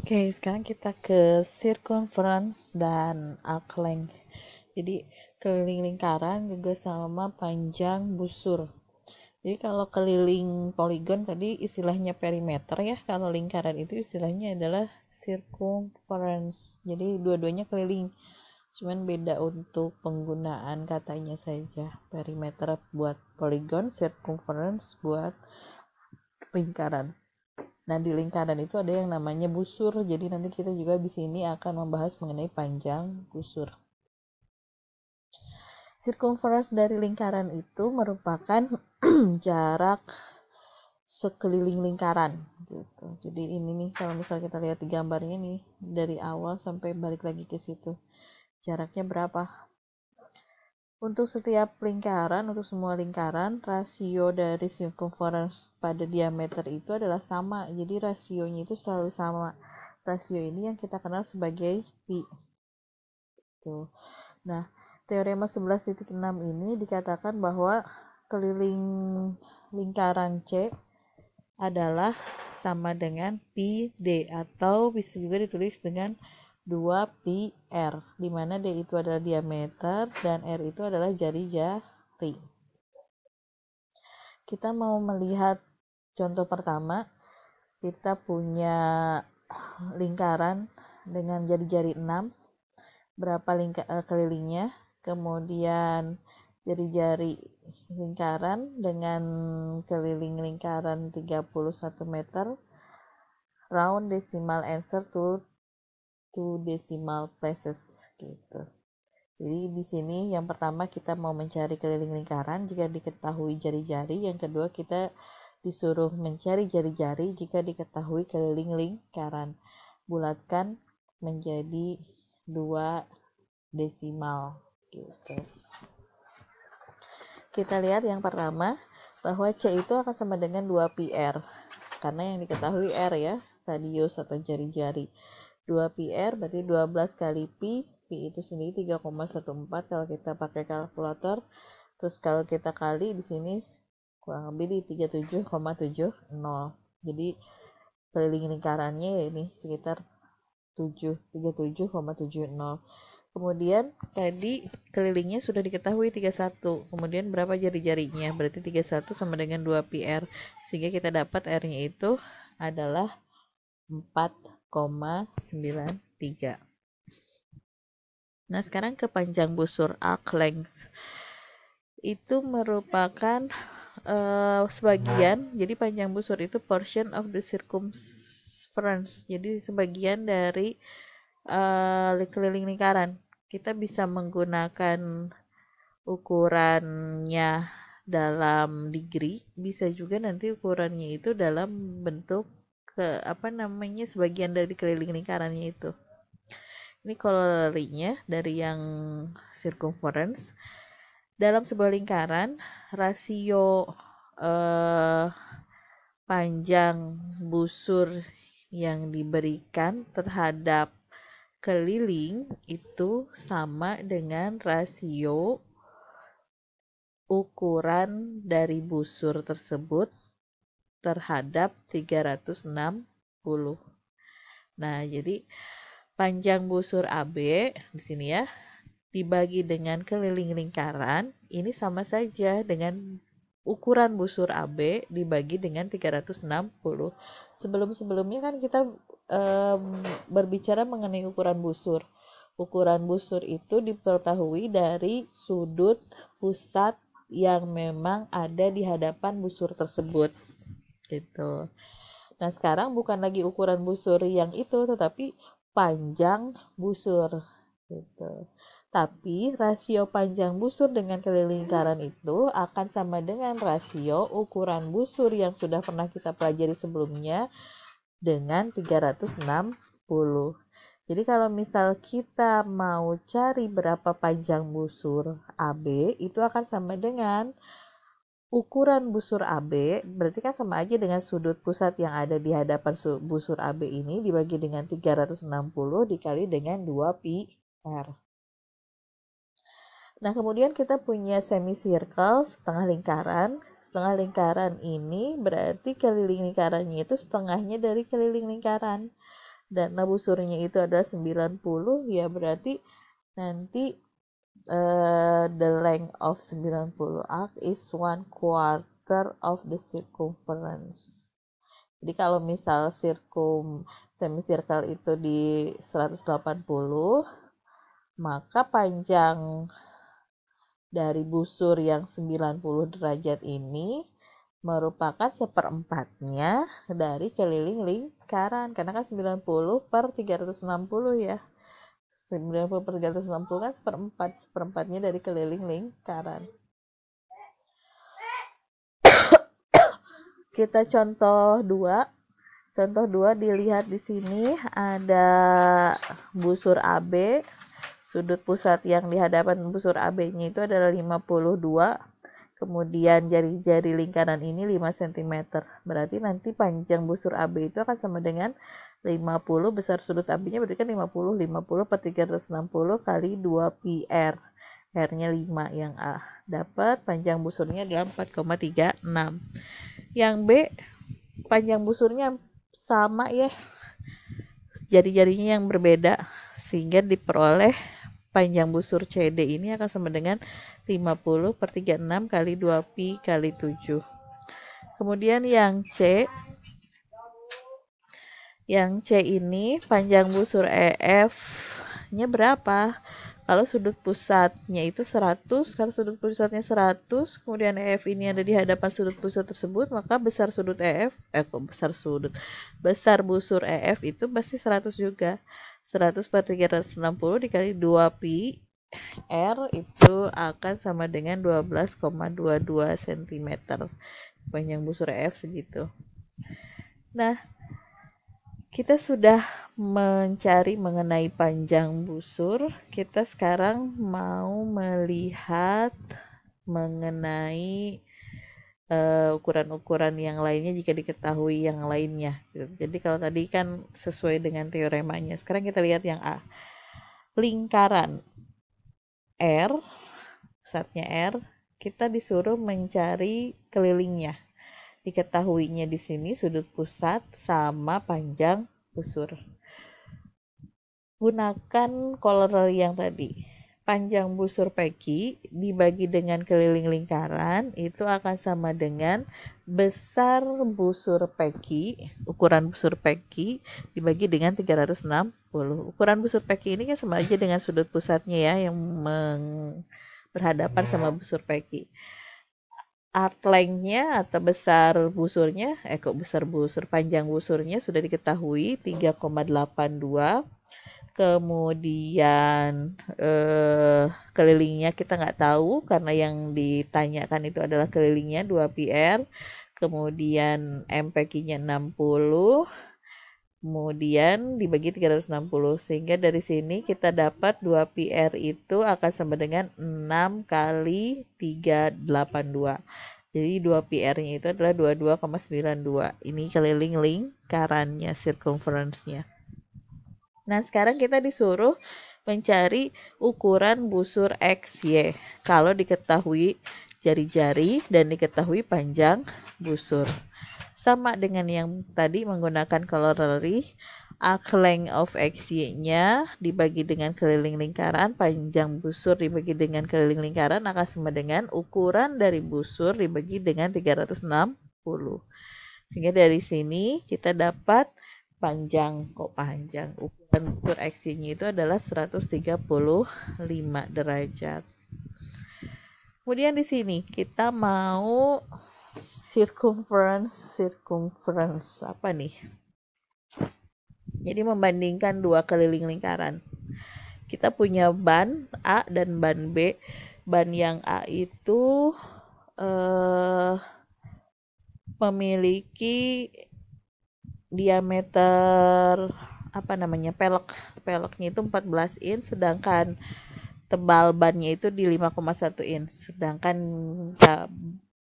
Oke, okay, sekarang kita ke circumference dan arc length. Jadi, keliling lingkaran juga sama panjang busur. Jadi, kalau keliling poligon tadi istilahnya perimeter ya, kalau lingkaran itu istilahnya adalah circumference. Jadi, dua-duanya keliling. Cuman beda untuk penggunaan katanya saja. Perimeter buat poligon, circumference buat lingkaran. Nah, di lingkaran itu ada yang namanya busur. Jadi nanti kita juga di sini akan membahas mengenai panjang busur. Circumference dari lingkaran itu merupakan jarak sekeliling lingkaran gitu. Jadi ini nih kalau misalnya kita lihat di gambarnya nih dari awal sampai balik lagi ke situ. Jaraknya berapa? Untuk setiap lingkaran, untuk semua lingkaran, rasio dari circumference pada diameter itu adalah sama. Jadi rasionya itu selalu sama. Rasio ini yang kita kenal sebagai pi. Tuh. Nah, teorema 11.6 ini dikatakan bahwa keliling lingkaran C adalah sama dengan pi d atau bisa juga ditulis dengan 2πr di mana d itu adalah diameter dan r itu adalah jari jari. Kita mau melihat contoh pertama. Kita punya lingkaran dengan jari-jari 6. Berapa lingka, eh, kelilingnya? Kemudian jari-jari lingkaran dengan keliling lingkaran 31 meter round decimal answer to satu decimal places gitu. Jadi di sini yang pertama kita mau mencari keliling lingkaran jika diketahui jari-jari, yang kedua kita disuruh mencari jari-jari jika diketahui keliling lingkaran. Bulatkan menjadi dua desimal gitu. Kita lihat yang pertama bahwa C itu akan sama dengan 2 PR karena yang diketahui R ya, radius atau jari-jari. 2 PR berarti 12 kali pi, pi itu sendiri 3,14 kalau kita pakai kalkulator terus kalau kita kali di sini kurang lebih di 37,70 jadi keliling lingkarannya ya ini sekitar 7 37,70 kemudian tadi kelilingnya sudah diketahui 31 kemudian berapa jari-jarinya berarti 31 sama dengan 2 PR sehingga kita dapat R nya itu adalah 4 93. Nah, sekarang ke panjang busur arc length. Itu merupakan uh, sebagian, nah. jadi panjang busur itu portion of the circumference. Jadi sebagian dari uh, keliling lingkaran. Kita bisa menggunakan ukurannya dalam degree, bisa juga nanti ukurannya itu dalam bentuk ke apa namanya sebagian dari keliling lingkarannya itu ini kolorinya dari yang circumference dalam sebuah lingkaran rasio eh, panjang busur yang diberikan terhadap keliling itu sama dengan rasio ukuran dari busur tersebut terhadap 360. Nah, jadi panjang busur AB di sini ya dibagi dengan keliling lingkaran ini sama saja dengan ukuran busur AB dibagi dengan 360. Sebelum-sebelumnya kan kita um, berbicara mengenai ukuran busur. Ukuran busur itu dipertahui dari sudut pusat yang memang ada di hadapan busur tersebut gitu. Nah sekarang bukan lagi ukuran busur yang itu tetapi panjang busur gitu. Tapi rasio panjang busur dengan kelilingkaran itu akan sama dengan rasio ukuran busur yang sudah pernah kita pelajari sebelumnya dengan 360. Jadi kalau misal kita mau cari berapa panjang busur AB itu akan sama dengan ukuran busur AB berarti kan sama aja dengan sudut pusat yang ada di hadapan busur AB ini dibagi dengan 360 dikali dengan 2 pi r. Nah, kemudian kita punya semicircle setengah lingkaran. Setengah lingkaran ini berarti keliling lingkarannya itu setengahnya dari keliling lingkaran. Dan nah busurnya itu adalah 90, ya berarti nanti Eh, the length of 90 arc is one quarter of the circumference. Jadi kalau misal sirkum semicircle itu di 180, maka panjang dari busur yang 90 derajat ini merupakan seperempatnya dari keliling lingkaran karena kan 90 per 360 ya 90 per 360 kan seperempat seperempatnya dari keliling lingkaran kita contoh dua contoh dua dilihat di sini ada busur AB sudut pusat yang di hadapan busur AB-nya itu adalah 52 kemudian jari-jari lingkaran ini 5 cm berarti nanti panjang busur AB itu akan sama dengan 50 besar sudut apinya berarti kan 50 50 per 360 kali 2 PR R-nya 5 yang A dapat panjang busurnya adalah 4,36 yang B panjang busurnya sama ya jari-jarinya yang berbeda sehingga diperoleh panjang busur CD ini akan sama dengan 50 per 36 kali 2 pi kali 7 kemudian yang C yang C ini panjang busur EF-nya berapa? Kalau sudut pusatnya itu 100, kalau sudut pusatnya 100, kemudian EF ini ada di hadapan sudut pusat tersebut, maka besar sudut EF, eh kok besar sudut, besar busur EF itu pasti 100 juga. 100 per 360 dikali 2 pi R itu akan sama dengan 12,22 cm. Panjang busur EF segitu. Nah, kita sudah mencari mengenai panjang busur, kita sekarang mau melihat mengenai eh, ukuran-ukuran uh, yang lainnya jika diketahui yang lainnya. Jadi kalau tadi kan sesuai dengan teoremanya. Sekarang kita lihat yang A. Lingkaran R, pusatnya R, kita disuruh mencari kelilingnya diketahuinya di sini sudut pusat sama panjang busur. Gunakan color yang tadi. Panjang busur peki dibagi dengan keliling lingkaran itu akan sama dengan besar busur peki, ukuran busur peki dibagi dengan 360. Ukuran busur peki ini kan sama aja dengan sudut pusatnya ya yang berhadapan sama iya. busur peki art length-nya atau besar busurnya, eh kok besar busur, panjang busurnya sudah diketahui 3,82. Kemudian eh, kelilingnya kita nggak tahu karena yang ditanyakan itu adalah kelilingnya 2 PR. Kemudian MPQ-nya 60. Kemudian dibagi 360 sehingga dari sini kita dapat 2 PR itu akan sama dengan 6 kali 382. Jadi 2 PR-nya itu adalah 22,92. Ini keliling lingkarannya, circumference-nya. Nah, sekarang kita disuruh mencari ukuran busur X, XY kalau diketahui jari-jari dan diketahui panjang busur sama dengan yang tadi menggunakan corollary arc length of XY-nya dibagi dengan keliling lingkaran, panjang busur dibagi dengan keliling lingkaran akan sama dengan ukuran dari busur dibagi dengan 360. Sehingga dari sini kita dapat panjang kok panjang ukuran busur XY-nya itu adalah 135 derajat. Kemudian di sini kita mau circumference circumference apa nih jadi membandingkan dua keliling lingkaran kita punya ban A dan ban B ban yang A itu eh, memiliki diameter apa namanya pelek peleknya itu 14 in sedangkan tebal bannya itu di 5,1 in sedangkan ya,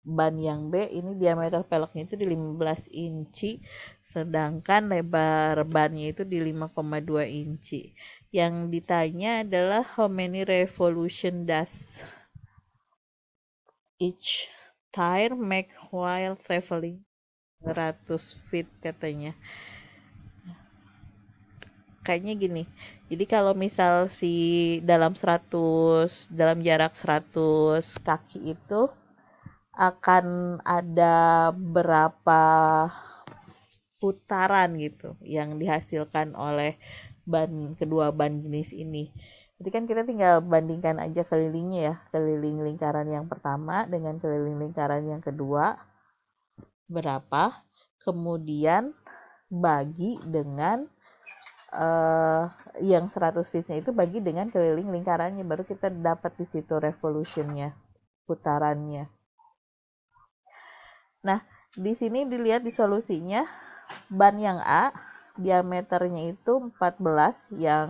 ban yang B ini diameter peleknya itu di 15 inci sedangkan lebar bannya itu di 5,2 inci yang ditanya adalah how many revolution does each tire make while traveling 100 feet katanya kayaknya gini jadi kalau misal si dalam 100 dalam jarak 100 kaki itu akan ada berapa putaran gitu yang dihasilkan oleh ban kedua ban jenis ini. Jadi kan kita tinggal bandingkan aja kelilingnya ya, keliling lingkaran yang pertama dengan keliling lingkaran yang kedua berapa, kemudian bagi dengan uh, yang 100 feetnya itu bagi dengan keliling lingkarannya baru kita dapat di situ revolutionnya, putarannya. Nah, di sini dilihat di solusinya ban yang A diameternya itu 14 yang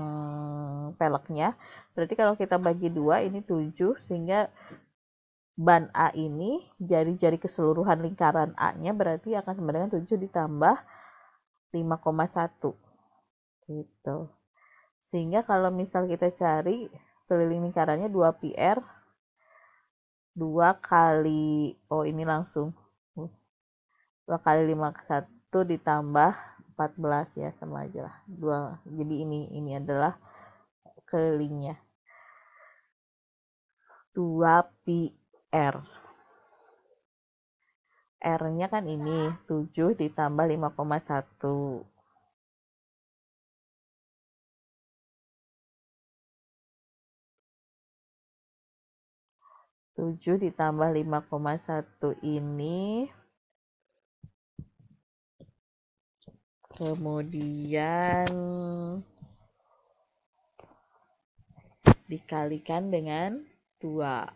peleknya. Berarti kalau kita bagi dua ini 7 sehingga ban A ini jari-jari keseluruhan lingkaran A-nya berarti akan sama dengan 7 ditambah 5,1 gitu sehingga kalau misal kita cari keliling lingkarannya 2 PR 2 kali oh ini langsung 2 kali 5 ke 1 ditambah 14 ya sama aja lah 2 jadi ini ini adalah kelilingnya 2 pi R r nya kan ini 7 ditambah 5,1 tujuh ditambah lima koma satu ini kemudian dikalikan dengan dua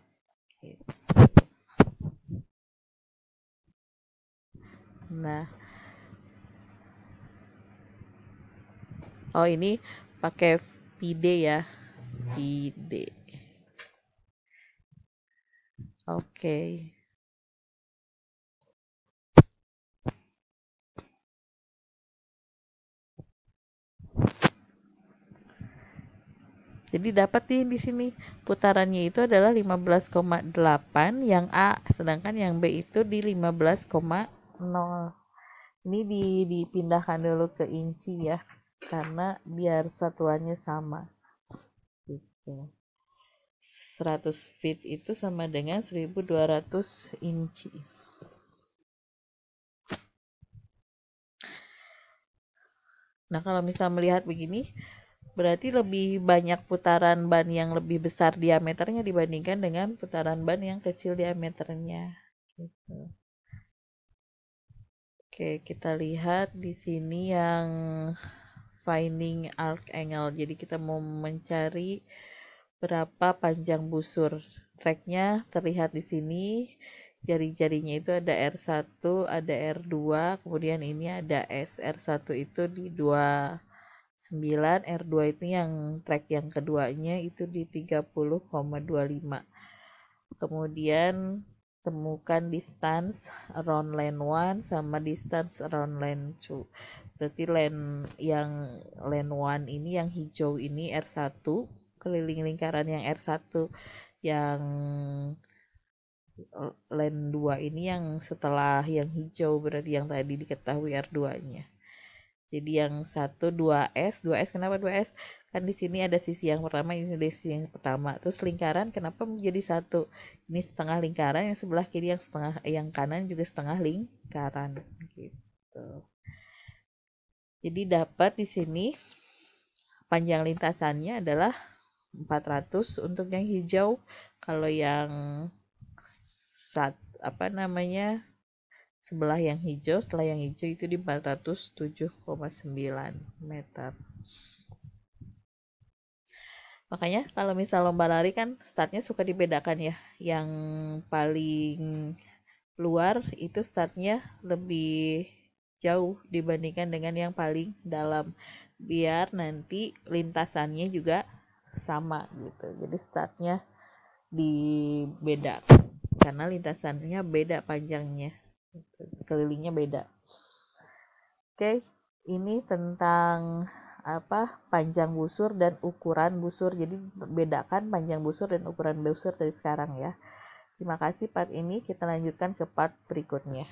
nah oh ini pakai pd ya pd oke okay. Jadi dapat nih di sini putarannya itu adalah 15,8 yang A sedangkan yang B itu di 15,0. Ini di, dipindahkan dulu ke inci ya karena biar satuannya sama. Gitu. 100 feet itu sama dengan 1200 inci. Nah, kalau misal melihat begini, berarti lebih banyak putaran ban yang lebih besar diameternya dibandingkan dengan putaran ban yang kecil diameternya gitu. Oke, kita lihat di sini yang finding arc angle. Jadi kita mau mencari berapa panjang busur. Tracknya terlihat di sini. Jari-jarinya itu ada R1, ada R2, kemudian ini ada S. R1 itu di dua 9 R2 itu yang track yang keduanya itu di 30,25 kemudian temukan distance around lane 1 sama distance around lane 2 berarti lane yang lane 1 ini yang hijau ini R1 keliling lingkaran yang R1 yang lane 2 ini yang setelah yang hijau berarti yang tadi diketahui R2 nya jadi yang 1 2S, 2S kenapa 2S? Kan di sini ada sisi yang pertama, ini ada sisi yang pertama. Terus lingkaran kenapa menjadi satu? Ini setengah lingkaran, yang sebelah kiri yang setengah yang kanan juga setengah lingkaran gitu. Jadi dapat di sini panjang lintasannya adalah 400 untuk yang hijau. Kalau yang sat, apa namanya? sebelah yang hijau setelah yang hijau itu di 407,9 meter makanya kalau misal lomba lari kan startnya suka dibedakan ya yang paling luar itu startnya lebih jauh dibandingkan dengan yang paling dalam biar nanti lintasannya juga sama gitu jadi startnya dibedakan karena lintasannya beda panjangnya kelilingnya beda oke ini tentang apa panjang busur dan ukuran busur jadi bedakan panjang busur dan ukuran busur dari sekarang ya terima kasih part ini kita lanjutkan ke part berikutnya